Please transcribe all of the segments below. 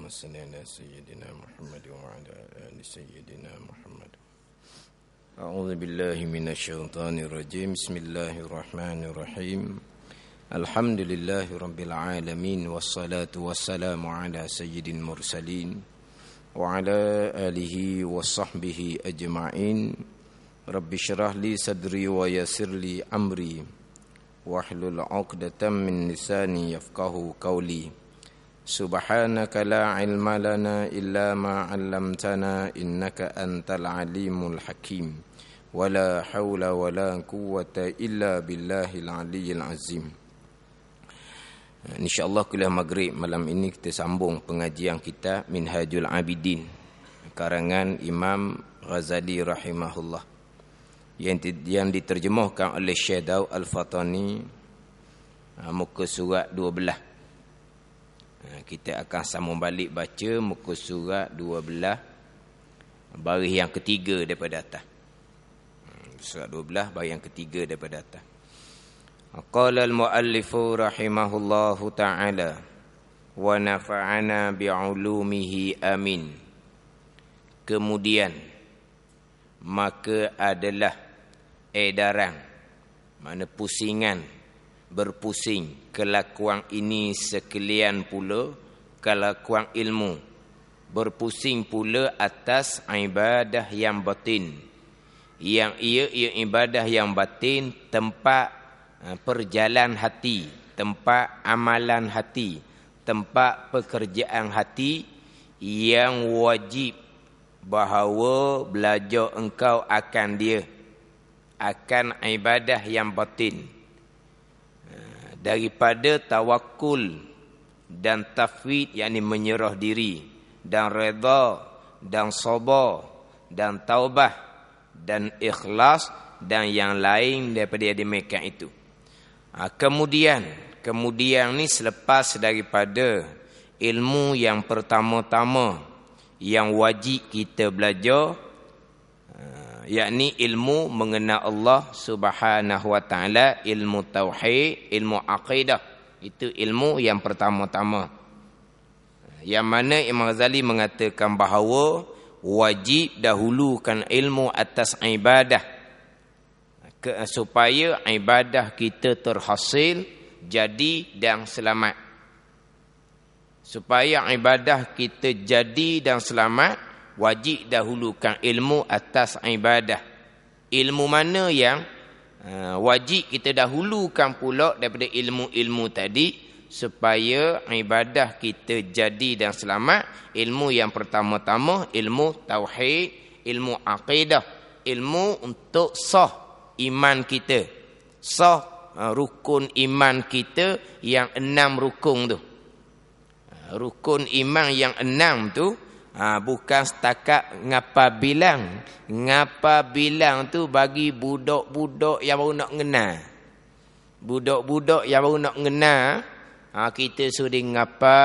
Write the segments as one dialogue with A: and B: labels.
A: اللهم صل على سيدنا محمد وعلى آل سيدنا محمد أعوذ بالله من الشيطان الرجيم بسم الله الرحمن الرحيم الحمد لله رب العالمين والصلاة والسلام على سيد المرسلين وعلى آله وصحبه أجمعين رب اشرح لي صدري ويسر لي أمري واحلل عقدة من لساني يفقه قولي Subhanaka la ilma lana illa ma 'allamtana innaka antal alimul hakim. Wala haula wala quwwata illa billahil aliyyil azim. Insyaallah kuliah maghrib malam ini kita sambung pengajian kita Minhajul Abidin karangan Imam Ghazali rahimahullah yang yang diterjemahkan oleh Syekh Daud Al-Fatani ah, muka surat 12. Ha, kita akan sambung balik baca muka surat 12 baris yang ketiga daripada atas. Hmm, surat 12 baris yang ketiga daripada atas. Qala al-muallifu rahimahullahu ta'ala wa nafa'ana bi'ulumihi amin. Kemudian maka adalah edaran mana pusingan berpusing kelakuan ini sekalian pula kelakuan ilmu berpusing pula atas ibadah yang batin yang ia ia ibadah yang batin tempat eh, perjalanan hati tempat amalan hati tempat pekerjaan hati yang wajib bahawa belajar engkau akan dia akan ibadah yang batin daripada tawakul dan tafwid yakni menyerah diri dan redha dan sabar dan taubah dan ikhlas dan yang lain daripada yang dimekan itu. Ha, kemudian, kemudian ni selepas daripada ilmu yang pertama-tama yang wajib kita belajar yakni ilmu mengenai Allah Subhanahu wa taala, ilmu tauhid, ilmu aqidah. Itu ilmu yang pertama-tama. Yang mana Imam Ghazali mengatakan bahawa wajib dahulukan ilmu atas ibadah. Supaya ibadah kita terhasil, jadi dan selamat. Supaya ibadah kita jadi dan selamat, wajib dahulukan ilmu atas ibadah. Ilmu mana yang eh, wajib kita dahulukan pula daripada ilmu-ilmu tadi supaya ibadah kita jadi dan selamat? Ilmu yang pertama-tama ilmu tauhid, ilmu akidah, ilmu untuk sah iman kita. Sah eh, rukun iman kita yang enam rukun tu. Eh, rukun iman yang enam tu, ha, Bukan setakat ngapa bilang Ngapa bilang tu bagi budak-budak yang baru nak kenal Budak-budak yang baru nak kenal ha, Kita suruh ngapa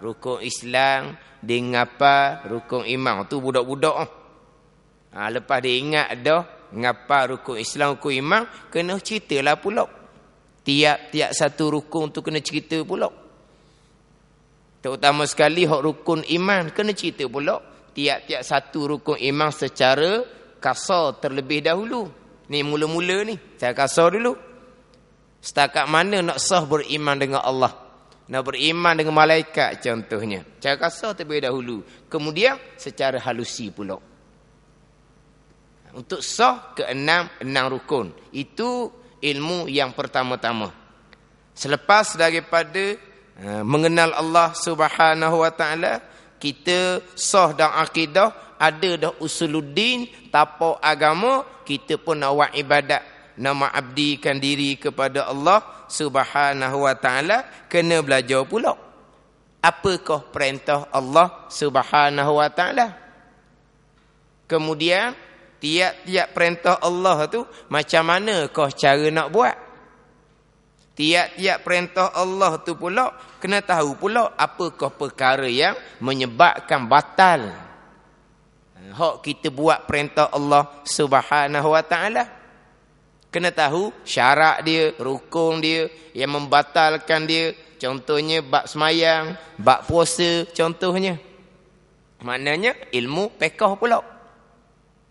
A: rukun Islam Ngapa rukun imam tu budak-budak ha, Lepas dia ingat dah Ngapa rukun Islam, rukun imam Kena ceritalah pulak Tiap-tiap satu rukun tu kena cerita pulak Terutama sekali hak rukun iman kena cerita pula tiap-tiap satu rukun iman secara kasar terlebih dahulu. Ni mula-mula ni, saya kasar dulu. Setakat mana nak sah beriman dengan Allah? Nak beriman dengan malaikat contohnya. Cara kasar terlebih dahulu. Kemudian secara halusi pula. Untuk sah ke enam, enam rukun. Itu ilmu yang pertama-tama. Selepas daripada Ha, mengenal Allah Subhanahu Wa Taala kita sah dan akidah ada dah usuluddin tapo agama kita pun nak buat ibadat nama abdikan diri kepada Allah Subhanahu Wa Taala kena belajar pula apakah perintah Allah Subhanahu Wa Taala kemudian tiap-tiap perintah Allah tu macam mana kau cara nak buat Tiap-tiap perintah Allah tu pula kena tahu pula apakah perkara yang menyebabkan batal. Eh, hak kita buat perintah Allah Subhanahu Wa Taala kena tahu syarat dia, rukun dia yang membatalkan dia. Contohnya bab semayang, bab puasa contohnya. Maknanya ilmu pekoh pula.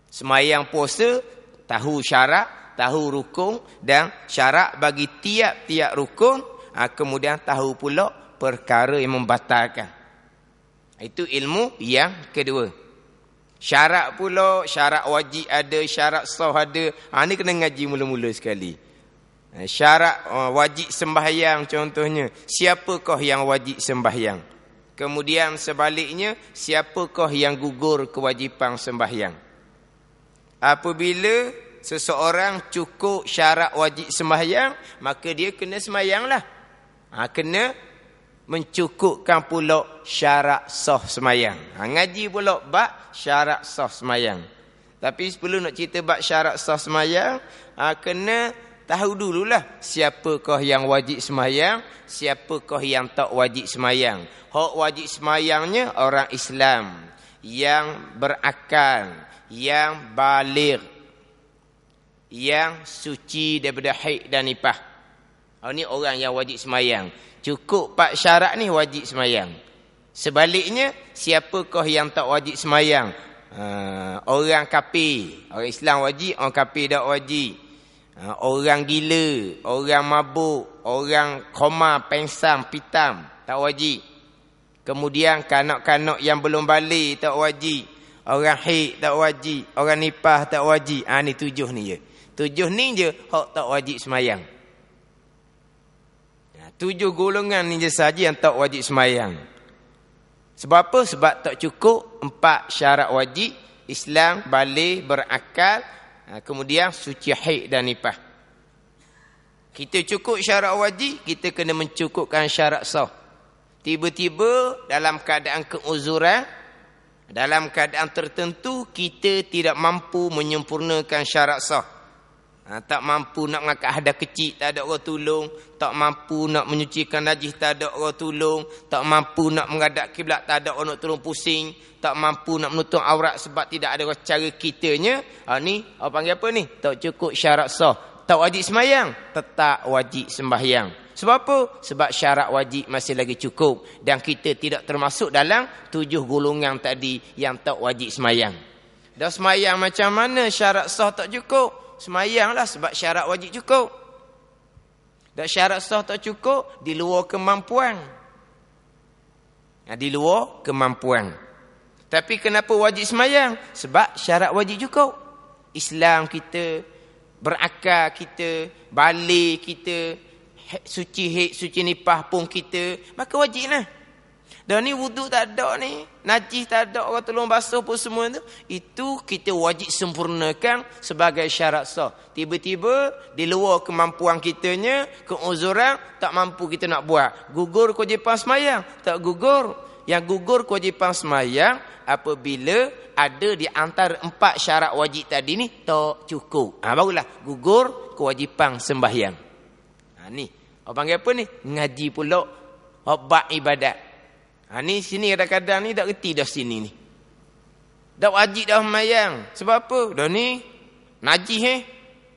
A: Semayang puasa tahu syarat, tahu rukun dan syarat bagi tiap-tiap rukun ha, kemudian tahu pula perkara yang membatalkan itu ilmu yang kedua syarat pula syarat wajib ada syarat sah ada ha ni kena ngaji mula-mula sekali ha, syarat ha, wajib sembahyang contohnya siapakah yang wajib sembahyang kemudian sebaliknya siapakah yang gugur kewajipan sembahyang apabila seseorang cukup syarat wajib semayang, maka dia kena sembahyanglah. Ha, kena mencukupkan pula syarat sah semayang. Ha, ngaji pula bab syarat sah semayang. Tapi sebelum nak cerita bab syarat sah sembahyang, ha, kena tahu dululah siapakah yang wajib sembahyang, siapakah yang tak wajib semayang. Hak wajib semayangnya orang Islam yang berakal, yang balik yang suci daripada haid dan nipah. Oh ni orang yang wajib semayang. Cukup pak syarat ni wajib semayang. Sebaliknya siapakah yang tak wajib semayang? Uh, orang kapi orang Islam wajib, orang kapi tak wajib. Uh, orang gila, orang mabuk, orang koma, pengsan, pitam tak wajib. Kemudian kanak-kanak yang belum balik tak wajib. Orang haid tak wajib, orang nipah tak wajib. Ah ha, ni tujuh ni je. Ya. Tujuh ni je hak tak wajib semayang. Ha, tujuh golongan ni je sahaja yang tak wajib semayang. Sebab apa? Sebab tak cukup empat syarat wajib. Islam, balik, berakal. Ha, kemudian suci haid dan nipah. Kita cukup syarat wajib, kita kena mencukupkan syarat sah. Tiba-tiba dalam keadaan keuzuran, dalam keadaan tertentu, kita tidak mampu menyempurnakan syarat sah. Ha, tak mampu nak mengangkat hadah kecil, tak ada orang tolong. Tak mampu nak menyucikan najis, tak ada orang tolong. Tak mampu nak mengadak kiblat, tak ada orang nak tolong pusing. Tak mampu nak menutup aurat sebab tidak ada orang cara kitanya. Ha, ni, apa panggil apa ni? Tak cukup syarat sah. Tak wajib sembahyang, tetap wajib sembahyang. Sebab apa? Sebab syarat wajib masih lagi cukup. Dan kita tidak termasuk dalam tujuh golongan tadi yang tak wajib sembahyang. Dah sembahyang macam mana syarat sah tak cukup? Semayang lah sebab syarat wajib cukup. Dan syarat sah tak cukup, di luar kemampuan. Ha, di luar kemampuan. Tapi kenapa wajib semayang? Sebab syarat wajib cukup. Islam kita, berakar kita, balik kita, suci hek suci nipah pun kita, maka wajib lah. Dan ni wuduk tak ada ni. Najis tak ada. Orang tolong basuh pun semua tu. Itu kita wajib sempurnakan sebagai syarat sah. Tiba-tiba di luar kemampuan kitanya. Keuzuran tak mampu kita nak buat. Gugur kewajipan semayang. Tak gugur. Yang gugur kewajipan semayang. Apabila ada di antara empat syarat wajib tadi ni. Tak cukup. Ha, barulah gugur kewajipan sembahyang. Ha, ni. Orang panggil apa ni? Ngaji pulak. Bak ibadat. Ha, ni sini kadang-kadang ni tak reti dah sini ni. Dah wajib dah semayang. Sebab apa? Dah ni. Najih eh.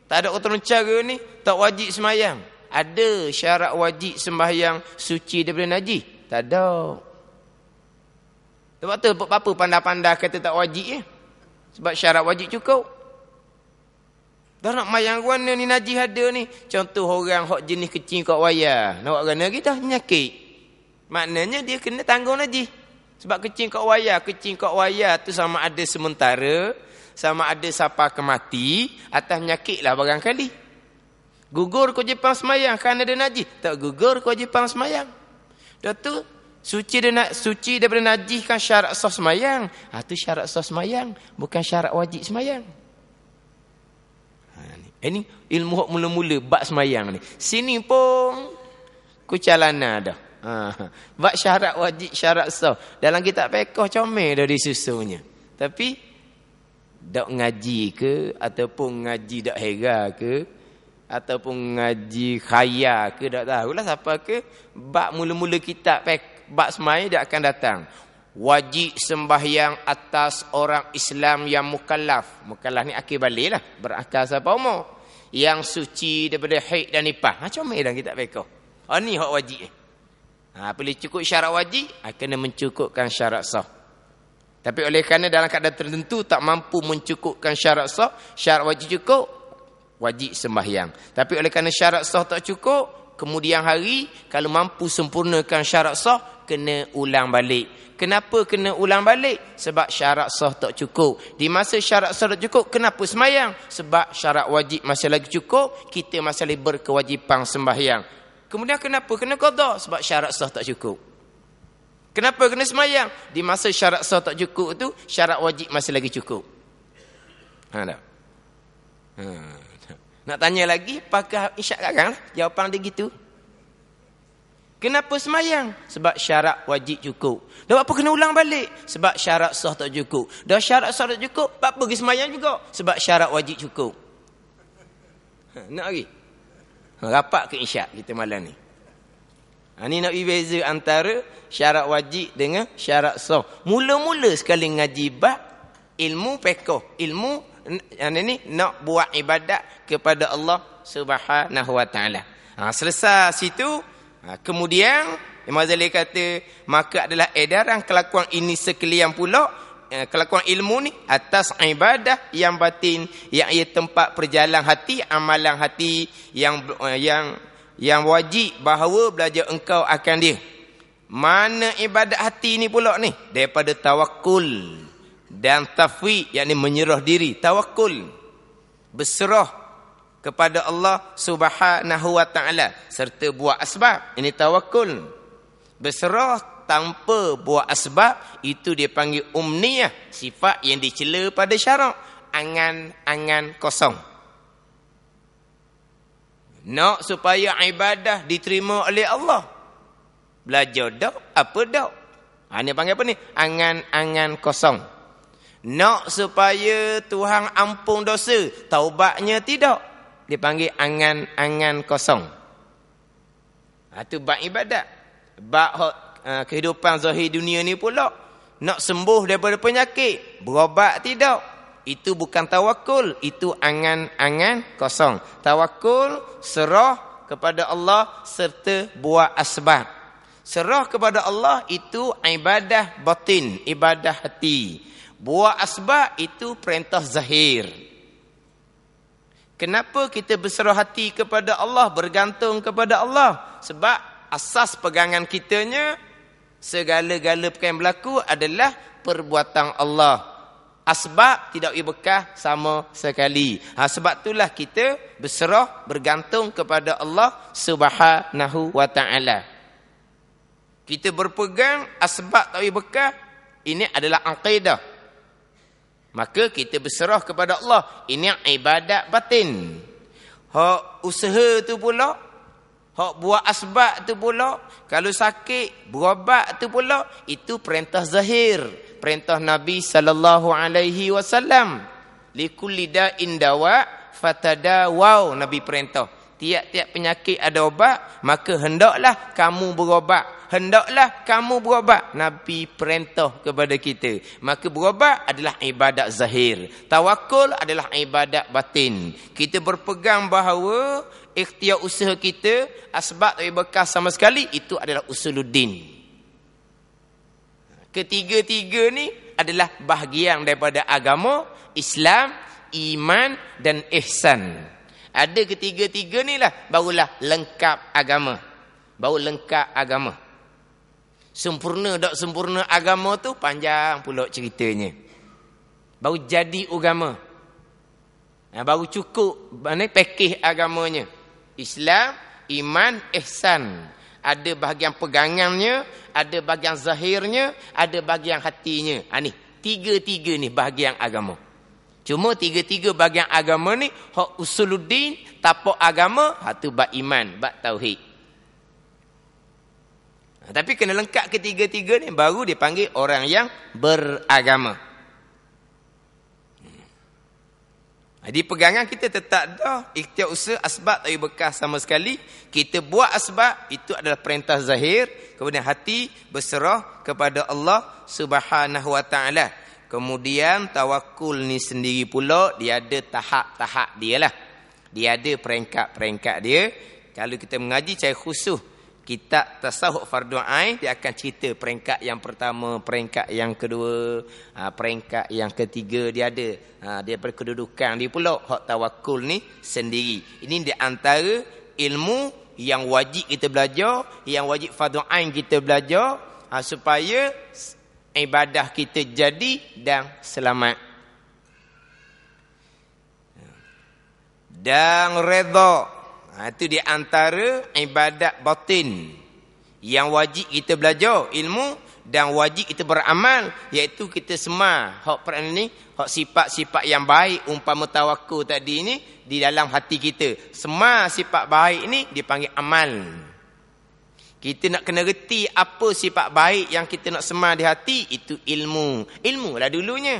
A: Tak ada otom cara ni. Tak wajib semayang. Ada syarat wajib sembahyang suci daripada najih? Tak ada. Sebab tu apa pandai-pandai kata tak wajib eh? Sebab syarat wajib cukup. Dah nak mayang guana ni najih ada ni. Contoh orang hok jenis kecil kat wayar. Nak buat guana kita nyakit. Maknanya dia kena tanggung najis. Sebab kecing kok wayar, kecing kok wayar tu sama ada sementara, sama ada sampai ke mati, atas menyakitlah barangkali. Gugur kau jepang semayang kan ada najis, tak gugur kau jepang semayang. Dah tu suci dia nak suci daripada najis kan syarat sah semayang. Ha tu syarat sah semayang, bukan syarat wajib semayang. Ini ha, eh, ilmu hok mula-mula bab semayang ni. Sini pun kucalana dah. Ha. Bak syarat wajib syarat sah. Dalam kitab pekoh comel dah disusunnya. Tapi, tak ngaji ke, ataupun ngaji tak hera ke, ataupun ngaji khaya ke, tak tahu lah siapa ke, bak mula-mula kitab pekoh. Bak semai dia akan datang Wajib sembahyang atas orang Islam yang mukallaf Mukallaf ni akhir balik lah Berakal siapa umur Yang suci daripada haid dan nipah Macam mana ha, dalam kitab pekoh Oh ha, ni hak wajib ni Ha, boleh cukup syarat wajib, ha, kena mencukupkan syarat sah. Tapi oleh kerana dalam keadaan tertentu tak mampu mencukupkan syarat sah, syarat wajib cukup, wajib sembahyang. Tapi oleh kerana syarat sah tak cukup, kemudian hari kalau mampu sempurnakan syarat sah, kena ulang balik. Kenapa kena ulang balik? Sebab syarat sah tak cukup. Di masa syarat sah tak cukup, kenapa sembahyang? Sebab syarat wajib masih lagi cukup, kita masih lagi berkewajipan sembahyang. Kemudian kenapa? Kena kodok. Sebab syarat sah tak cukup. Kenapa kena semayang? Di masa syarat sah tak cukup tu, syarat wajib masih lagi cukup. Ha, tak? Ha, Nak tanya lagi, Pakai isyak sekarang? Jawapan dia gitu. Kenapa semayang? Sebab syarat wajib cukup. Dah apa kena ulang balik? Sebab syarat sah tak cukup. Dah syarat sah tak cukup, apa pergi semayang juga? Sebab syarat wajib cukup. Ha, nak lagi? Okay? Rapat ke isyak kita malam ni. Ha, ni nak beza antara syarat wajib dengan syarat soh. Mula-mula sekali ngaji bab ilmu pekoh. Ilmu yang ha, ni nak buat ibadat kepada Allah subhanahu wa ta'ala. Ha, selesai situ. Ha, kemudian Imam Zalik kata maka adalah edaran kelakuan ini sekalian pula Eh, kelakuan ilmu ni atas ibadah yang batin yang ia tempat perjalanan hati amalan hati yang eh, yang yang wajib bahawa belajar engkau akan dia mana ibadat hati ni pula ni daripada tawakul dan tafwid yakni menyerah diri tawakul berserah kepada Allah Subhanahu wa taala serta buat asbab ini tawakul berserah tanpa buat asbab itu dia panggil umniyah sifat yang dicela pada syarak angan-angan kosong nak supaya ibadah diterima oleh Allah belajar dak apa dak ha ni panggil apa ni angan-angan kosong nak supaya Tuhan ampun dosa taubatnya tidak dia panggil angan-angan kosong ha tu bab ibadat bab Ha, kehidupan zahir dunia ni pula. Nak sembuh daripada penyakit. Berobat tidak. Itu bukan tawakul. Itu angan-angan kosong. Tawakul serah kepada Allah serta buat asbab. Serah kepada Allah itu ibadah batin, ibadah hati. Buat asbab itu perintah zahir. Kenapa kita berserah hati kepada Allah, bergantung kepada Allah? Sebab asas pegangan kitanya segala-gala perkara yang berlaku adalah perbuatan Allah. Asbab tidak berkah sama sekali. Ha, sebab itulah kita berserah bergantung kepada Allah Subhanahu wa taala. Kita berpegang asbab tak berkah ini adalah akidah. Maka kita berserah kepada Allah. Ini ibadat batin. Ha, usaha tu pula Hak buat asbab tu pula, kalau sakit berobat tu pula, itu perintah zahir, perintah Nabi sallallahu alaihi wasallam. Likulli da'in dawa fatadawau Nabi perintah. Tiap-tiap penyakit ada obat, maka hendaklah kamu berobat. Hendaklah kamu berobat. Nabi perintah kepada kita. Maka berobat adalah ibadat zahir. Tawakul adalah ibadat batin. Kita berpegang bahawa ikhtiar usaha kita asbab tak bekas sama sekali itu adalah usuluddin ketiga-tiga ni adalah bahagian daripada agama Islam iman dan ihsan ada ketiga-tiga ni lah barulah lengkap agama baru lengkap agama sempurna tak sempurna agama tu panjang pula ceritanya baru jadi agama ha, baru cukup mana pakej agamanya Islam, iman, ihsan. Ada bahagian pegangannya, ada bahagian zahirnya, ada bahagian hatinya. Ha ni, tiga-tiga ni bahagian agama. Cuma tiga-tiga bahagian agama ni hak usuluddin, tapak agama, hatu bab iman, bab tauhid. Ha, tapi kena lengkap ketiga-tiga ni baru dipanggil orang yang beragama. Ha, di pegangan kita tetap dah ikhtiar usaha asbab tapi bekas sama sekali. Kita buat asbab itu adalah perintah zahir. Kemudian hati berserah kepada Allah subhanahu wa ta'ala. Kemudian tawakul ni sendiri pula dia ada tahap-tahap dia lah. Dia ada peringkat-peringkat dia. Kalau kita mengaji cari khusus kitab tasawuf fardu ain dia akan cerita peringkat yang pertama, peringkat yang kedua, ah, peringkat yang ketiga dia ada. Ah, dia berkedudukan di pula hak tawakul ni sendiri. Ini di antara ilmu yang wajib kita belajar, yang wajib fardu ain kita belajar ah, supaya ibadah kita jadi dan selamat. Dan redha Ha, itu di antara ibadat batin Yang wajib kita belajar ilmu Dan wajib kita beramal Iaitu kita semar Hak peran ini Hak sifat-sifat yang baik Umpama tawakku tadi ini Di dalam hati kita Semar sifat baik ini dipanggil amal kita nak kena reti apa sifat baik yang kita nak semar di hati, itu ilmu. Ilmu lah dulunya.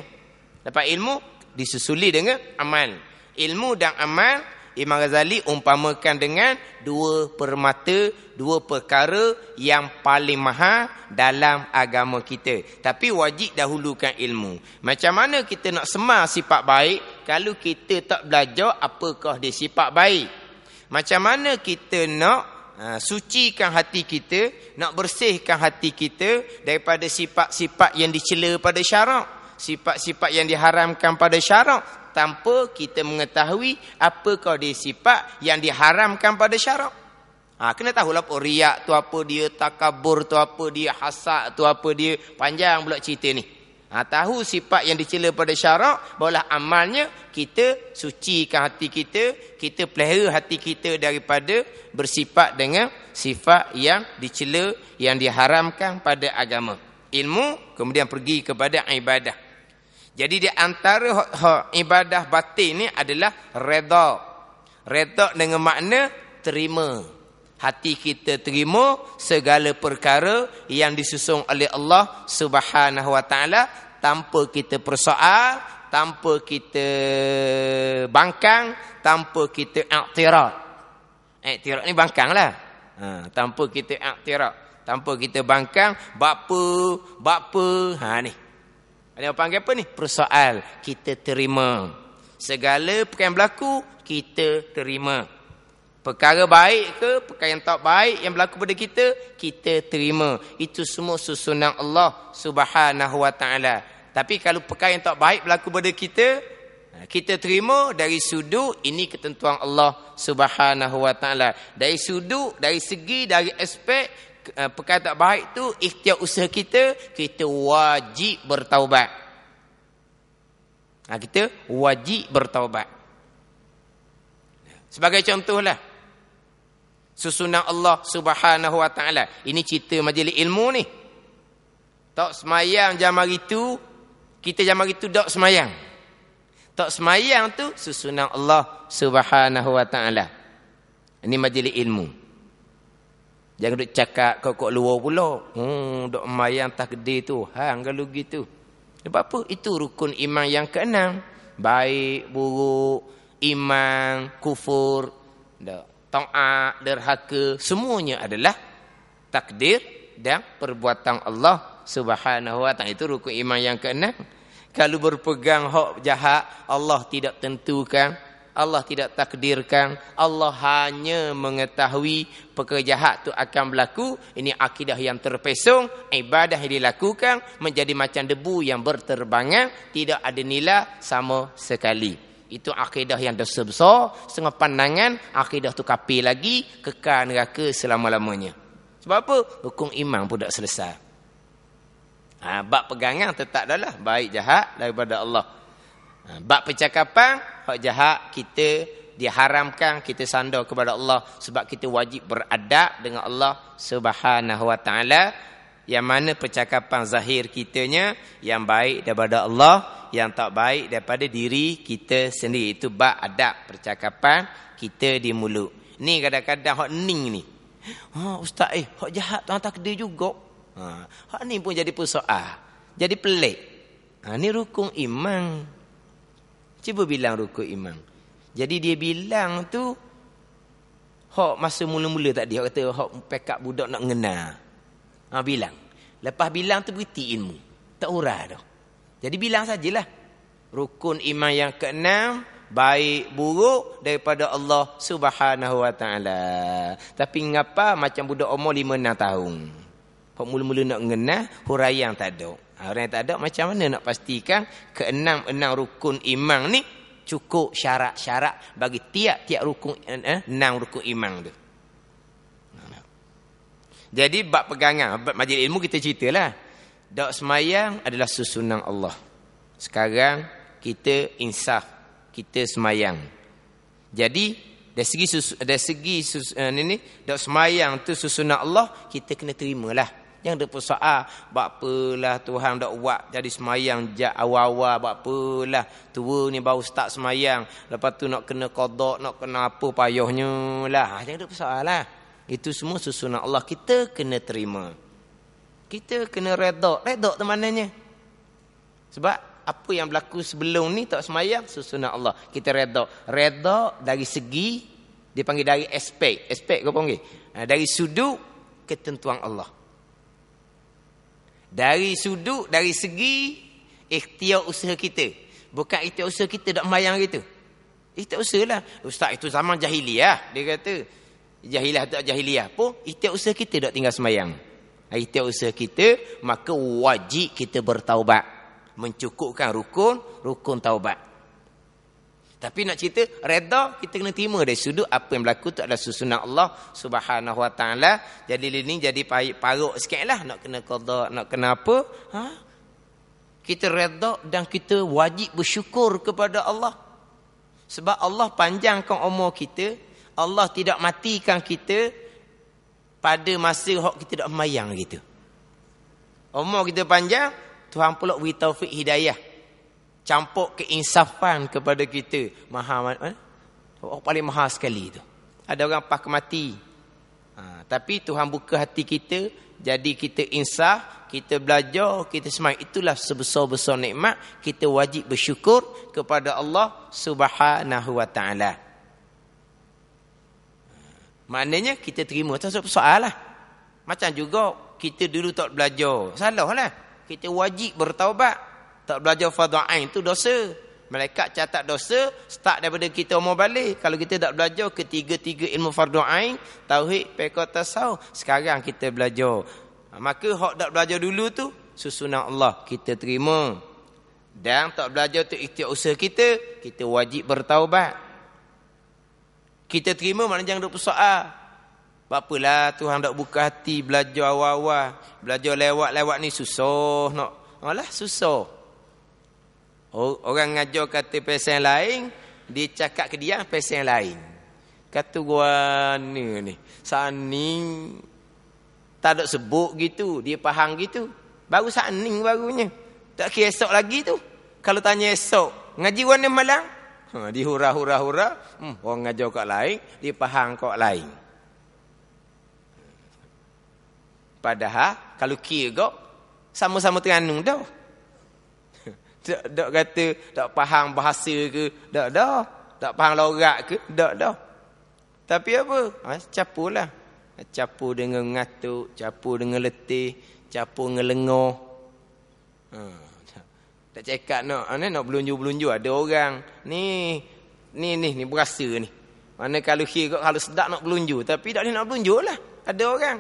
A: Dapat ilmu, disusuli dengan amal. Ilmu dan amal Imam Ghazali umpamakan dengan dua permata, dua perkara yang paling maha dalam agama kita. Tapi wajib dahulukan ilmu. Macam mana kita nak semar sifat baik kalau kita tak belajar apakah dia sifat baik? Macam mana kita nak uh, sucikan hati kita, nak bersihkan hati kita daripada sifat-sifat yang dicela pada syarak? sifat-sifat yang diharamkan pada syarak tanpa kita mengetahui apa kau dia sifat yang diharamkan pada syarak. Ha, kena tahulah oh, riak tu apa dia, takabur tu apa dia, hasak tu apa dia. Panjang pula cerita ni. Ha, tahu sifat yang dicela pada syarak, barulah amalnya kita sucikan hati kita, kita pelihara hati kita daripada bersifat dengan sifat yang dicela, yang diharamkan pada agama. Ilmu kemudian pergi kepada ibadah. Jadi di antara ibadah batin ni adalah redha. Redha dengan makna terima. Hati kita terima segala perkara yang disusun oleh Allah Subhanahu Wa Taala tanpa kita persoal, tanpa kita bangkang, tanpa kita i'tirad. I'tirad ni bangkanglah. Ha, tanpa kita i'tirad, tanpa kita bangkang, bapa, bapa, ha ni. Ini orang panggil apa ni? Persoal. Kita terima. Segala perkara yang berlaku, kita terima. Perkara baik ke, perkara yang tak baik yang berlaku pada kita, kita terima. Itu semua susunan Allah subhanahu wa ta'ala. Tapi kalau perkara yang tak baik berlaku pada kita, kita terima dari sudut ini ketentuan Allah subhanahu wa ta'ala. Dari sudut, dari segi, dari aspek, Eh, perkara tak baik tu ikhtiar usaha kita kita wajib bertaubat. Ha, kita wajib bertaubat. Sebagai contohlah susunan Allah Subhanahu Wa Taala. Ini cerita majlis ilmu ni. Tak semayang jam hari tu kita jam hari tu tak semayang. Tak semayang tu susunan Allah Subhanahu Wa Taala. Ini majlis ilmu. Jangan duk cakap kau kok luar pula. Hmm, duk mayang takdir gede tu. Ha, Hang kalau gitu. Apa apa? Itu rukun iman yang keenam. Baik, buruk, iman, kufur, dak. Ta'at, derhaka, semuanya adalah takdir dan perbuatan Allah Subhanahu wa ta'ala. Itu rukun iman yang keenam. Kalau berpegang hak jahat, Allah tidak tentukan. Allah tidak takdirkan Allah hanya mengetahui pekerja hak itu akan berlaku ini akidah yang terpesong ibadah yang dilakukan menjadi macam debu yang berterbangan tidak ada nilai sama sekali itu akidah yang dosa besar setengah pandangan akidah tu kapi lagi kekal neraka selama-lamanya sebab apa? hukum iman pun tak selesai ha, bab pegangan tetap dah lah. baik jahat daripada Allah Ha, bak percakapan, hak jahat kita diharamkan kita sandar kepada Allah sebab kita wajib beradab dengan Allah Subhanahu Wa Taala yang mana percakapan zahir kitanya yang baik daripada Allah yang tak baik daripada diri kita sendiri itu bak adab percakapan kita di mulut ni kadang-kadang hak ning ni ha oh, ustaz eh hak jahat tuan tak kedai juga ha hak ni pun jadi persoal jadi pelik ha ni rukun iman Cuba bilang rukuk imam. Jadi dia bilang tu hok masa mula-mula tak dia kata hok pack up budak nak ngenal. Ha bilang. Lepas bilang tu beriti ilmu. Tak urah dah. Jadi bilang sajalah. Rukun iman yang keenam baik buruk daripada Allah Subhanahu wa taala. Tapi ngapa macam budak umur 5 6 tahun. Hok mula-mula nak ngenal huraian tak ada. Orang yang tak ada macam mana nak pastikan keenam-enam rukun iman ni cukup syarat-syarat bagi tiap-tiap rukun eh, eh enam rukun iman tu. Jadi bab pegangan bab majlis ilmu kita ceritalah. Doa semayang adalah susunan Allah. Sekarang kita insaf kita semayang. Jadi dari segi susu, dari segi susu, eh, ni ni doa semayang tu susunan Allah kita kena terimalah. Yang dia persoal ah, Bapalah Tuhan dah buat jadi semayang Jak awal-awal Bapalah Tua ni baru start semayang Lepas tu nak kena kodok Nak kena apa payohnya lah ah, Yang dia persoal lah Itu semua susunan Allah Kita kena terima Kita kena redok Redok tu maknanya Sebab apa yang berlaku sebelum ni tak semayang susunan Allah. Kita redha. Redha dari segi dipanggil dari aspek. Aspek kau panggil. Ah, dari sudut ketentuan Allah. Dari sudut, dari segi ikhtiar usaha kita. Bukan ikhtiar usaha kita tak membayang gitu. Ikhtiar usaha lah. Ustaz itu zaman jahiliah. Dia kata, jahiliah tak jahiliah pun. Ikhtiar usaha kita tak tinggal semayang. Ikhtiar usaha kita, maka wajib kita bertaubat. Mencukupkan rukun, rukun taubat. Tapi nak cerita reda kita kena terima dari sudut apa yang berlaku tu adalah susunan Allah Subhanahu Wa Taala. Jadi ini jadi paruk sikitlah nak kena qada, nak kena apa? Ha? Kita reda dan kita wajib bersyukur kepada Allah. Sebab Allah panjangkan umur kita, Allah tidak matikan kita pada masa hok kita tak mayang gitu. Umur kita panjang, Tuhan pula beri taufik hidayah campur keinsafan kepada kita maha mana eh? oh, paling maha sekali itu ada orang pas kemati ha, tapi Tuhan buka hati kita jadi kita insaf kita belajar kita semai itulah sebesar-besar nikmat kita wajib bersyukur kepada Allah Subhanahu wa taala ha, maknanya kita terima tak ada lah. macam juga kita dulu tak belajar salah lah kita wajib bertaubat tak belajar fardu ain tu dosa. Malaikat catat dosa start daripada kita mau balik. Kalau kita tak belajar ketiga-tiga ilmu fardu ain, tauhid, fiqh, tasawuf, sekarang kita belajar. Ha, maka hok tak belajar dulu tu susunan Allah kita terima. Dan tak belajar tu ikhtiar usaha kita, kita wajib bertaubat. Kita terima maknanya jangan duk persoal. Ah, Apalah Tuhan tak buka hati belajar awal-awal. Belajar lewat-lewat ni susah nak. Alah susah. Orang ngajar kata pesan lain, dia cakap ke dia pesan lain. Kata gua ni ni. Sani tak ada sebut gitu, dia faham gitu. Baru sani barunya. Tak kira esok lagi tu. Kalau tanya esok, ngaji warna malam? Ha, dia hurah-hurah-hurah. Hmm, orang ngajar kat lain, dia faham kat lain. Padahal kalau kira kau sama-sama teranung dah tak, tak kata tak faham bahasa ke, dak dah. Tak faham logat ke, dak dah. Tapi apa? Ha, ah, capulah. Capu dengan ngatuk, capu dengan letih, capu dengan lengoh. Ha, tak, cekak cekat nak, ha, nak belunju-belunju ada orang. Ni, ni, ni, ni berasa ni. Mana kalau hir kot, kalau sedap nak belunju. Tapi tak ni nak belunju lah. Ada orang.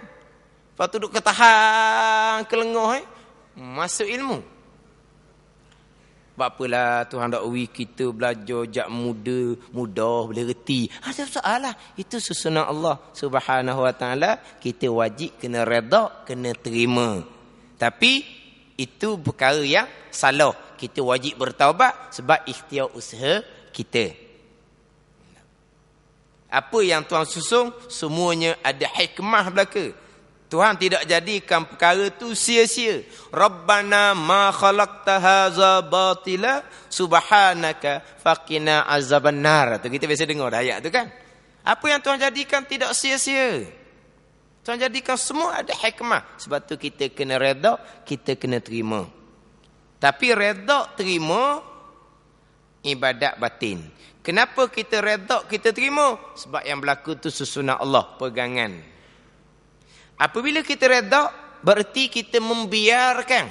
A: Lepas tu ketahan, kelengoh eh. Masuk ilmu. Sebab apalah Tuhan tak uwi kita belajar jak muda, mudah boleh reti. Ha, ada soalah. Itu susunan Allah subhanahu wa ta'ala. Kita wajib kena reda, kena terima. Tapi itu perkara yang salah. Kita wajib bertaubat sebab ikhtiar usaha kita. Apa yang Tuhan susung, semuanya ada hikmah belakang. Tuhan tidak jadikan perkara itu sia-sia. Rabbana ma khalaqta hadza batila subhanaka faqina azaban nar. Tu kita biasa dengar ayat tu kan. Apa yang Tuhan jadikan tidak sia-sia. Tuhan jadikan semua ada hikmah. Sebab tu kita kena reda, kita kena terima. Tapi reda terima ibadat batin. Kenapa kita reda kita terima? Sebab yang berlaku tu susunan Allah, pegangan. Apabila kita reda, berarti kita membiarkan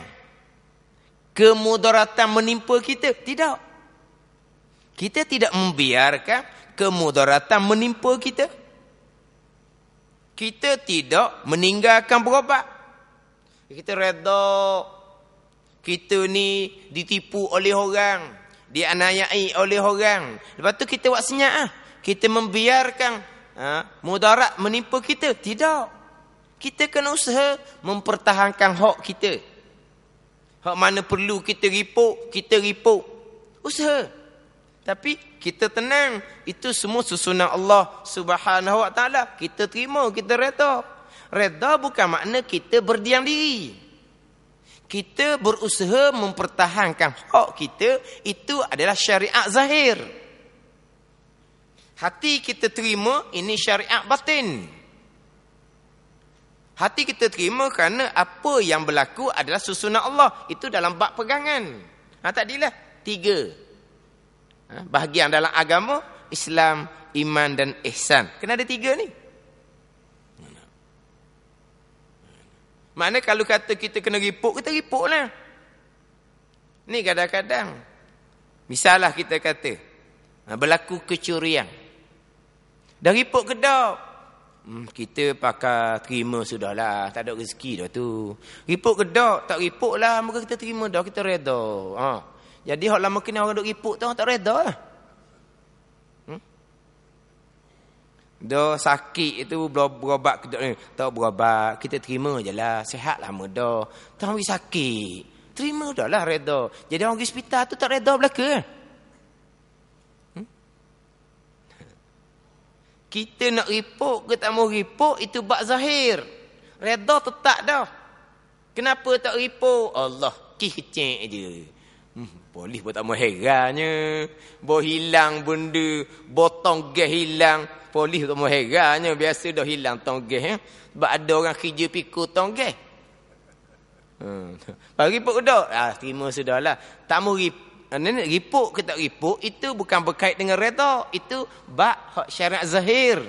A: kemudaratan menimpa kita. Tidak. Kita tidak membiarkan kemudaratan menimpa kita. Kita tidak meninggalkan berobat. Kita reda. Kita ni ditipu oleh orang. Dianayai oleh orang. Lepas tu kita buat senyap. Ah. Kita membiarkan ha? mudarat menimpa kita. Tidak. Tidak kita kena usaha mempertahankan hak kita. Hak mana perlu kita ripuk, kita ripuk. Usaha. Tapi kita tenang, itu semua susunan Allah Subhanahu Wa Taala. Kita terima, kita reda. Reda bukan makna kita berdiam diri. Kita berusaha mempertahankan hak kita itu adalah syariat zahir. Hati kita terima ini syariat batin. Hati kita terima kerana apa yang berlaku adalah susunan Allah. Itu dalam bab pegangan. Ha, tadilah tiga. Ha, bahagian dalam agama, Islam, iman dan ihsan. Kena ada tiga ni. Mana kalau kata kita kena ripuk, kita ripuk lah. Ni kadang-kadang. Misalah kita kata. Ha, berlaku kecurian. Dah ripuk kedap. Hmm, kita pakai terima sudahlah tak ada rezeki dah tu ripuk kedak tak lah. muka kita terima dah kita reda ha jadi hok lama kena orang duk ripuk tu tak reda lah hmm? do sakit itu berobat kedak ni tak berobat kita terima jelah sihat lah muda. tak sakit terima dah lah reda jadi orang pergi hospital tu tak reda belaka Kita nak ripuk ke tak mau ripuk itu bak zahir. Redha tetap dah. Kenapa tak ripuk? Allah kicik je. Hmm, boleh pun tak mau herannya. Bo hilang benda, botong gas hilang. Polis tak mau herannya. Biasa dah hilang tong gas. Eh? Ya. Sebab ada orang kerja pikul tong gas. Hmm. Pak ripuk dah. Ah, terima sudahlah. Tak mau ripuk Ah, nenek ripuk ke tak ripuk itu bukan berkait dengan redha, itu bab hak syariat zahir.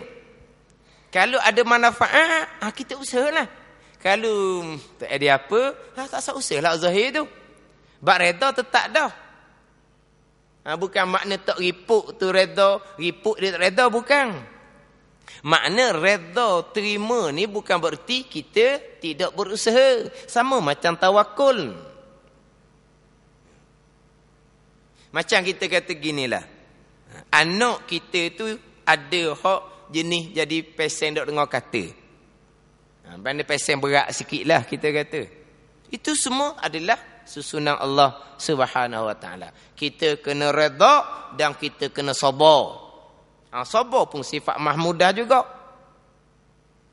A: Kalau ada manfaat, ha, kita usahlah. Kalau tak ada apa, ha, tak usah usahlah zahir tu. Bab redha tetap dah. Ha, bukan makna tak ripuk tu redha, ripuk dia tak redha bukan. Makna redha terima ni bukan berarti kita tidak berusaha. Sama macam tawakul. Tawakul. Macam kita kata gini lah, Anak kita tu ada hak jenis jadi pesen dok dengar kata. Benda ha, pesen berat sikit lah kita kata. Itu semua adalah susunan Allah subhanahu wa ta'ala. Kita kena reda dan kita kena sabar. Ha, sabar pun sifat mahmudah juga.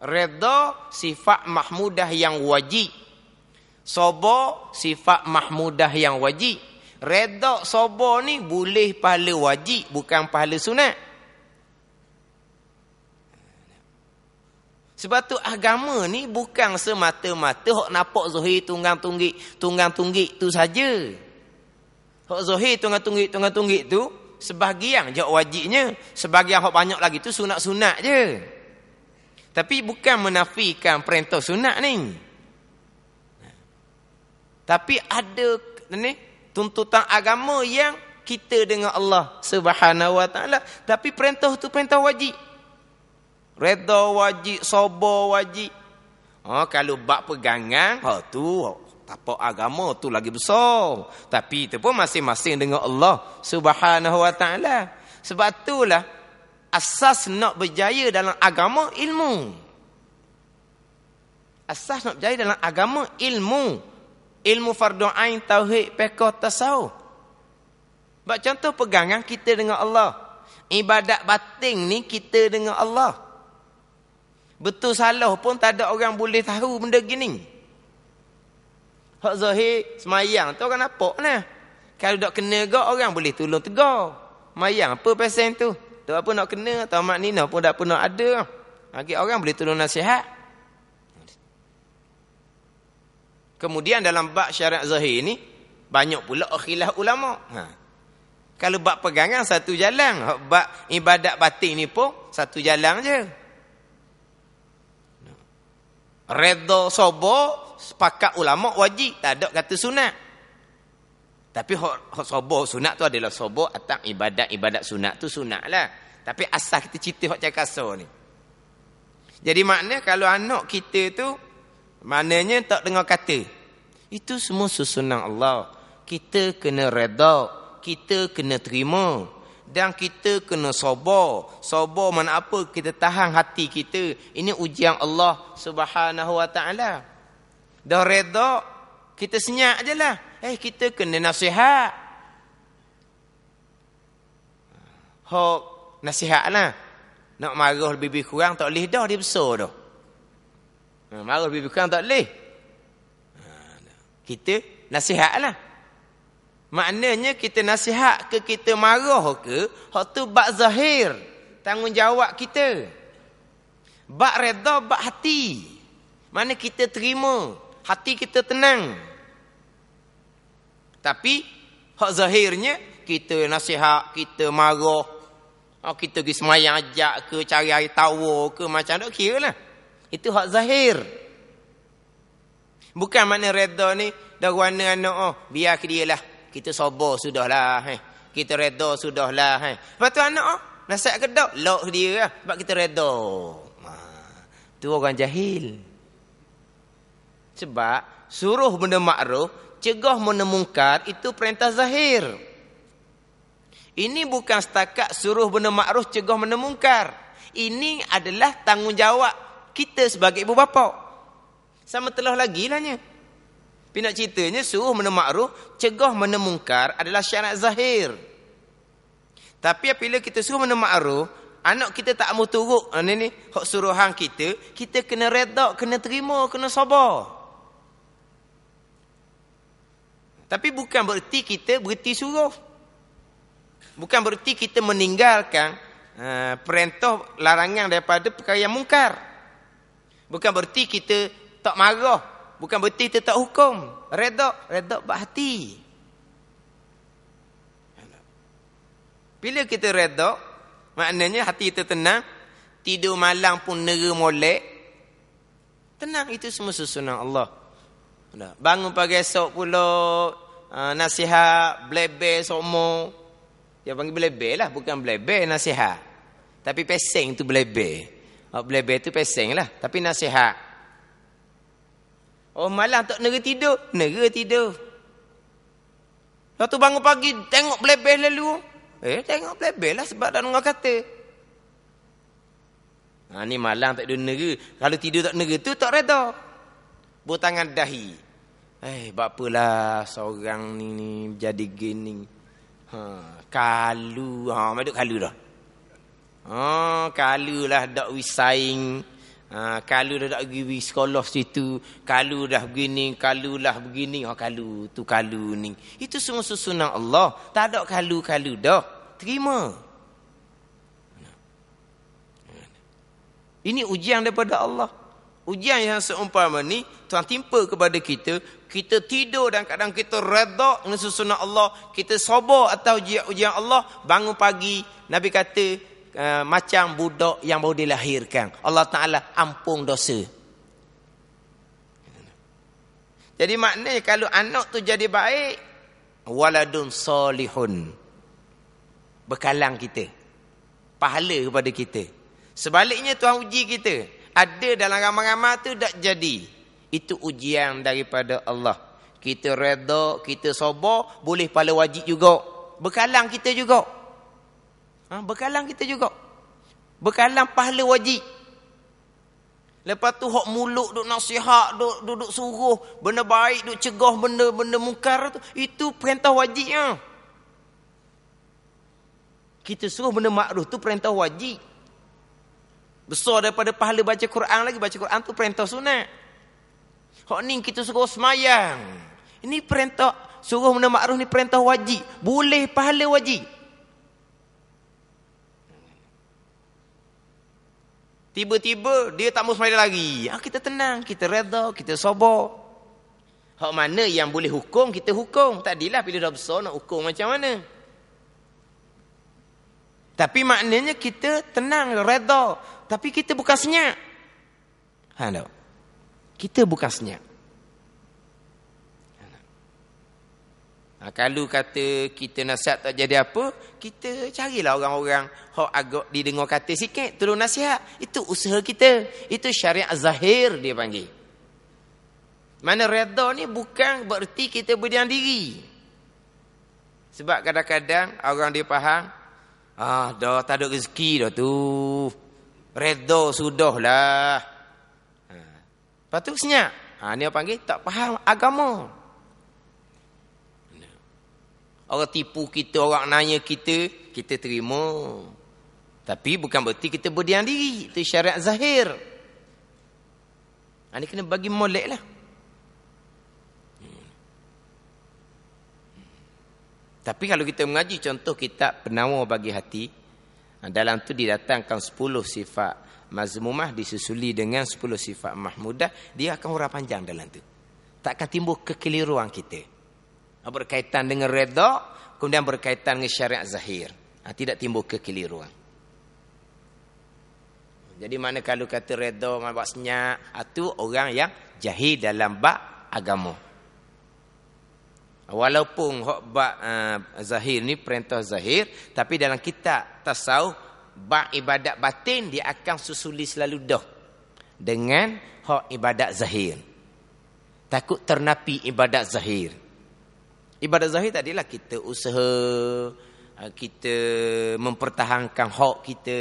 A: Reda sifat mahmudah yang wajib. Sabar sifat mahmudah yang wajib. Redak sobo ni boleh pahala wajib bukan pahala sunat. Sebab tu agama ni bukan semata-mata hok napok zahir tunggang-tunggi, tunggang-tunggi tu saja. Hok zahir tunggang-tunggi, tunggang-tunggi tu sebahagian je wajibnya, sebahagian hok banyak lagi tu sunat-sunat je. Tapi bukan menafikan perintah sunat ni. Tapi ada ni tuntutan agama yang kita dengan Allah Subhanahu wa taala tapi perintah tu perintah wajib redha wajib sabar wajib Oh, kalau bab pegangan ha tu apa agama tu lagi besar tapi itu pun masing-masing dengan Allah Subhanahu wa taala sebab itulah asas nak berjaya dalam agama ilmu asas nak berjaya dalam agama ilmu Ilmu fardu ain tauhid pekoh tasawuf. Sebab contoh pegangan kita dengan Allah. Ibadat batin ni kita dengan Allah. Betul salah pun tak ada orang boleh tahu benda gini. Hak zahir semayang tu orang nampak ni. Lah. Kalau tak kena gak orang boleh tolong tegur. Mayang apa pesan tu? Tak apa nak kena atau mak Nina pun tak pun ada. Okay, orang boleh tolong nasihat. Kemudian dalam bab syariat zahir ini banyak pula akhilah ulama. Ha. Kalau bab pegangan satu jalan, bab ibadat batin ni pun satu jalan je. Redha sobo sepakat ulama wajib, tak ada kata sunat. Tapi sobo sunat tu adalah sobo atau ibadat-ibadat sunat tu sunat lah. Tapi asal kita cerita hak cakap ni. Jadi makna kalau anak kita tu Maknanya tak dengar kata. Itu semua susunan Allah. Kita kena reda. Kita kena terima. Dan kita kena sabar. Sabar mana apa kita tahan hati kita. Ini ujian Allah subhanahu wa ta'ala. Dah reda. Kita senyap je lah. Eh kita kena nasihat. Hok nasihat lah. Nak marah lebih-lebih kurang tak boleh dah dia besar dah. Hmm, marah lebih kurang tak boleh. Kita nasihatlah. Maknanya kita nasihat ke kita marah ke. Hak tu bak zahir. Tanggungjawab kita. Bak reda, bak hati. Mana kita terima. Hati kita tenang. Tapi hak zahirnya kita nasihat, kita marah. Oh, kita pergi semayang ajak ke cari air tawa ke macam tak kira lah. Itu hak zahir. Bukan makna redha ni dah warna anak oh, biar ke dia lah. Kita sobo sudahlah eh. Kita redha sudahlah eh. Lepas tu anak oh, nasihat kedok lok dia lah sebab kita redha. Ha. Tu orang jahil. Sebab suruh benda makruh, cegah benda mungkar itu perintah zahir. Ini bukan setakat suruh benda makruh, cegah benda mungkar. Ini adalah tanggungjawab kita sebagai ibu bapa. Sama telah lagi lagilahnya. Pinak ceritanya suruh mana makruh, cegah mana adalah syarat zahir. Tapi apabila kita suruh mana anak kita tak mau turuk ah, ni ni hak suruhan kita, kita kena reda, kena terima, kena sabar. Tapi bukan bererti kita berhenti suruh. Bukan bererti kita meninggalkan uh, perintah larangan daripada perkara yang mungkar. Bukan berarti kita tak marah. Bukan berarti kita tak hukum. Redok, redok berhati. Bila kita redok, maknanya hati kita tenang. Tidur malam pun nera molek. Tenang. Itu semua susunan Allah. Bangun pagi esok pula. Ah, nasihat. blebe semua. Dia panggil blebe lah. Bukan blebe nasihat. Tapi peseng tu blebe. Ah, belebe tu peseng lah. Tapi nasihat. Oh malam tak nera tidur. Nera tidur. Lepas tu bangun pagi tengok belebe lalu. Eh tengok belebe lah sebab dah nunggu kata. Ha, ni malam tak tidur nera. Kalau tidur tak nera tu tak reda. tangan dahi. Eh, bapalah seorang ni, ni jadi gini. Ha, kalu. Ha, maduk kalu dah. Oh, ha, kalulah lah dak wi saing. Ha, kalau dah dak pergi sekolah situ, kalu dah begini, kalulah lah begini, oh ha, kalu tu kalau ni. Itu semua susunan Allah. Tak ada kalu kalau dah. Terima. Ini ujian daripada Allah. Ujian yang seumpama ni Tuhan timpa kepada kita, kita tidur dan kadang kita redha dengan susunan Allah, kita sabar atau ujian Allah, bangun pagi Nabi kata Eh, macam budak yang baru dilahirkan. Allah Ta'ala ampung dosa. Jadi maknanya kalau anak tu jadi baik, waladun salihun. Bekalang kita. Pahala kepada kita. Sebaliknya Tuhan uji kita. Ada dalam ramai-ramai tu tak jadi. Itu ujian daripada Allah. Kita reda, kita sobo, boleh pahala wajib juga. Bekalang kita Juga. Ha, bekalan kita juga. Bekalan pahala wajib. Lepas tu hok muluk duk nasihat, duk duduk suruh benda baik, duk cegah benda-benda mungkar tu, itu perintah wajibnya. Ha. Kita suruh benda makruh tu perintah wajib. Besar daripada pahala baca Quran lagi, baca Quran tu perintah sunat. Hok ni kita suruh semayang. Ini perintah suruh benda makruh ni perintah wajib. Boleh pahala wajib. Tiba-tiba dia tak mau semaya lagi. Ah kita tenang, kita redha, kita sabar. Hak mana yang boleh hukum, kita hukum. Tak Tadilah bila dah besar nak hukum macam mana. Tapi maknanya kita tenang, redha, tapi kita bukan senyap. Ha Kita bukan senyap. Ha, kalau kata kita nasihat tak jadi apa, kita carilah orang-orang hok agak didengar kata sikit, tolong nasihat. Itu usaha kita. Itu syariat zahir dia panggil. Mana redha ni bukan berarti kita berdiam diri. Sebab kadang-kadang orang dia faham, ah dah tak ada rezeki dah tu. Redha sudahlah. Ha. Lepas tu senyap. Ha, ni orang panggil tak faham agama. Orang tipu kita, orang nanya kita, kita terima. Tapi bukan berarti kita berdiam diri. Itu syariat zahir. Ini ha, kena bagi molek lah. Tapi kalau kita mengaji contoh kitab penawar bagi hati, ha, dalam tu didatangkan 10 sifat mazmumah disusuli dengan 10 sifat mahmudah, dia akan hura panjang dalam tu. Tak akan timbul kekeliruan kita berkaitan dengan redha kemudian berkaitan dengan syariat zahir ha, tidak timbul kekeliruan jadi mana kalau kata redha mai bab senyap itu ha, orang yang jahil dalam bab agama walaupun hok bab uh, zahir ni perintah zahir tapi dalam kita tasawuf bab ibadat batin dia akan susuli selalu dah dengan hak ibadat zahir takut ternapi ibadat zahir Ibadah zahir tadi lah kita usaha uh, kita mempertahankan hak kita,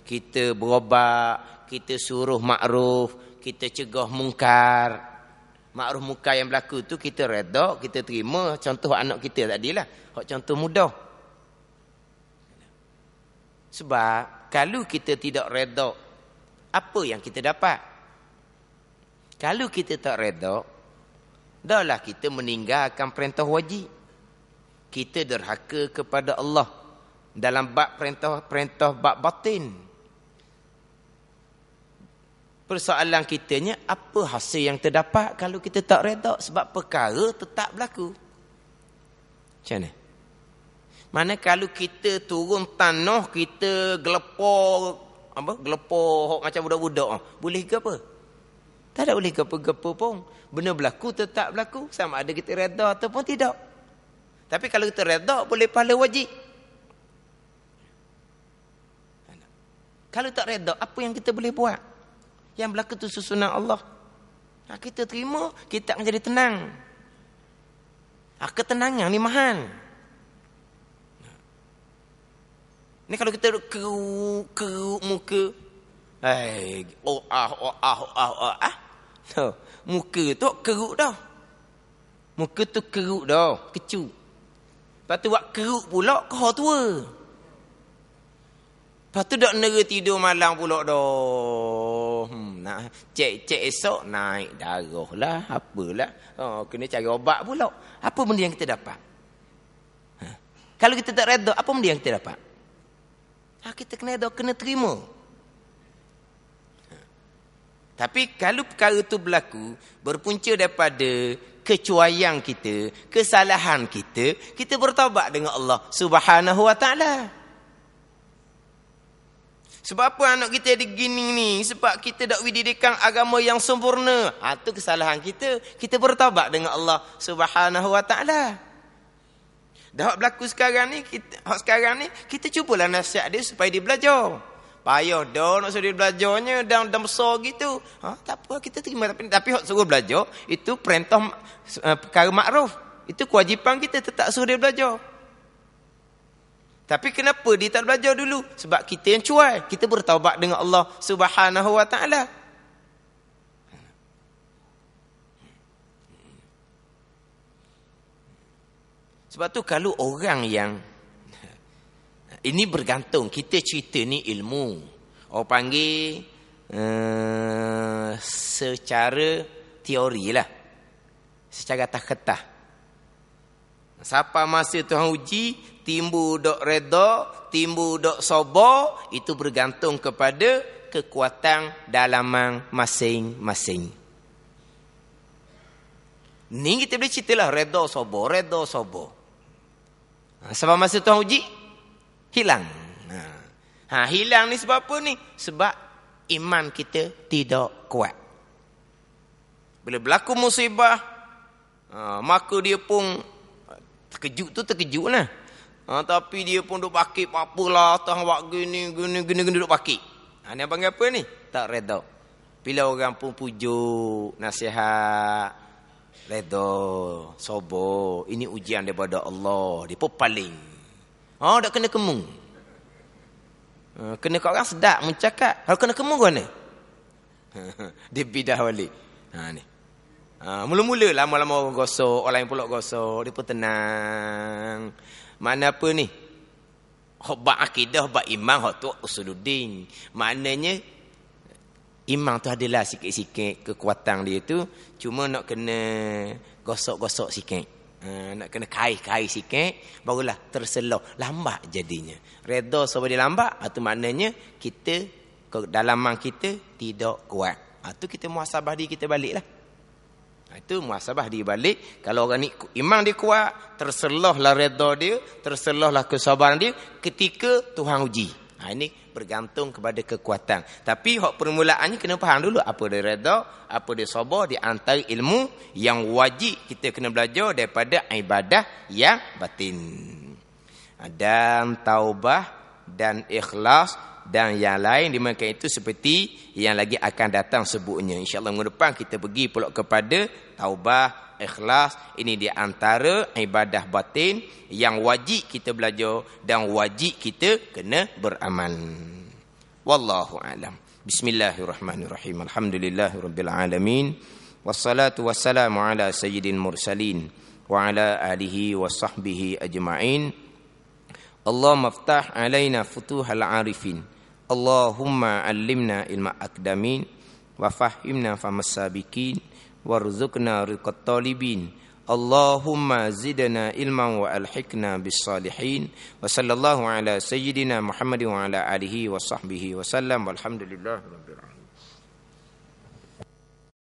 A: kita berobat, kita suruh makruf, kita cegah mungkar. Makruf mungkar yang berlaku tu kita reda, kita terima contoh anak kita tadilah. Hak contoh mudah. Sebab kalau kita tidak reda, apa yang kita dapat? Kalau kita tak reda, Dahlah kita meninggalkan perintah wajib. Kita derhaka kepada Allah dalam bab perintah-perintah bab batin. Persoalan kitanya, apa hasil yang terdapat kalau kita tak redak sebab perkara tetap berlaku? Macam mana? Mana kalau kita turun tanah, kita gelepor, apa, gelepor macam budak-budak, boleh ke apa? Tak ada boleh gepa-gepa pun. Benda berlaku tetap berlaku. Sama ada kita reda ataupun tidak. Tapi kalau kita reda boleh pahala wajib. Kalau tak reda, apa yang kita boleh buat? Yang berlaku tu susunan Allah. Nah, ha, kita terima, kita akan jadi tenang. Ah, ketenangan ni mahal. Ha. Ni kalau kita keruk, keruk muka, Hei, eh, oh ah, oh ah, oh ah, oh ah. So, muka tu keruk dah. Muka tu keruk dah, kecuk. Lepas tu buat keruk pula, kau tua. Lepas tu dah nera tidur malam pula dah. Hmm, nah, cek-cek esok naik darah lah, apalah. Oh, kena cari obat pula. Apa benda yang kita dapat? Kalau kita tak redha, apa benda yang kita dapat? Ha, kita kena redha, kena terima. Tapi kalau perkara itu berlaku berpunca daripada kecuaian kita, kesalahan kita, kita bertaubat dengan Allah Subhanahu Wa Taala. Sebab apa anak kita ada gini ni? Sebab kita dak didikan agama yang sempurna. Ha kesalahan kita. Kita bertaubat dengan Allah Subhanahu Wa Taala. Dah berlaku sekarang ni, kita sekarang ni kita cubalah nasihat dia supaya dia belajar. Payah dah nak suruh dia belajarnya dan dan besar gitu. Ha, tak apa kita terima tapi tapi hak suruh belajar itu perintah uh, perkara makruf. Itu kewajipan kita tetap suruh dia belajar. Tapi kenapa dia tak belajar dulu? Sebab kita yang cuai. Kita bertaubat dengan Allah Subhanahu Wa Taala. Sebab tu kalau orang yang ini bergantung kita cerita ni ilmu. Orang panggil uh, secara teori lah. Secara tak ketah. Siapa masa Tuhan uji, timbu dok redo, timbu dok sobo itu bergantung kepada kekuatan dalaman masing-masing. Ni kita boleh ceritalah redo sobo, redo sobo. Sebab masa Tuhan uji, hilang. Ha. ha, hilang ni sebab apa ni? Sebab iman kita tidak kuat. Bila berlaku musibah, ha, maka dia pun ha, terkejut tu terkejut lah. Ha, tapi dia pun duduk pakit, apa lah, tahan buat gini, gini, gini, gini, duduk pakit. Ha, ni panggil apa ni? Tak reda. Bila orang pun pujuk, nasihat, reda, sobo, ini ujian daripada Allah, dia pun paling. Oh, dak kena kemung. Ha, kena kau orang sedap mencakap. Hal kena kemung kau ni. Dia bidah balik. Ha ni. Ha, mula-mula lah lama-lama orang gosok, orang lain pula gosok, dia tenang. Mana apa ni? Khabar akidah, khabar iman, khabar usuluddin. Maknanya, iman tu adalah sikit-sikit kekuatan dia tu. Cuma nak kena gosok-gosok sikit. Eh, nak kena kai-kai sikit barulah terselah lambat jadinya redha sebab dia lambat atau ah, maknanya kita ke dalam kedalaman kita tidak kuat atau ah, kita muhasabah diri kita baliklah itu ah, muhasabah diri balik kalau orang ni iman dia kuat terselahlah redha dia terselahlah kesabaran dia ketika Tuhan uji Ha, ini bergantung kepada kekuatan. Tapi hak permulaannya kena faham dulu apa dia redha, apa dia sabar di antara ilmu yang wajib kita kena belajar daripada ibadah yang batin. Ha, dan taubah dan ikhlas dan yang lain dimakan itu seperti yang lagi akan datang sebutnya. InsyaAllah minggu depan kita pergi pula kepada taubah, ikhlas ini di antara ibadah batin yang wajib kita belajar dan wajib kita kena beraman. Wallahu alam. Bismillahirrahmanirrahim. Alhamdulillahirabbil alamin. Wassalatu wassalamu ala sayyidin mursalin wa ala alihi wa ajma'in. Allahumma aftah alaina futuhal arifin. Allahumma allimna ilma akdamin wa fahimna famasabikin warzuqna riqat talibin Allahumma zidna ilman wa alhikna bis salihin wa sallallahu ala sayyidina Muhammad wa ala alihi wa sahbihi wa sallam walhamdulillah rabbil alamin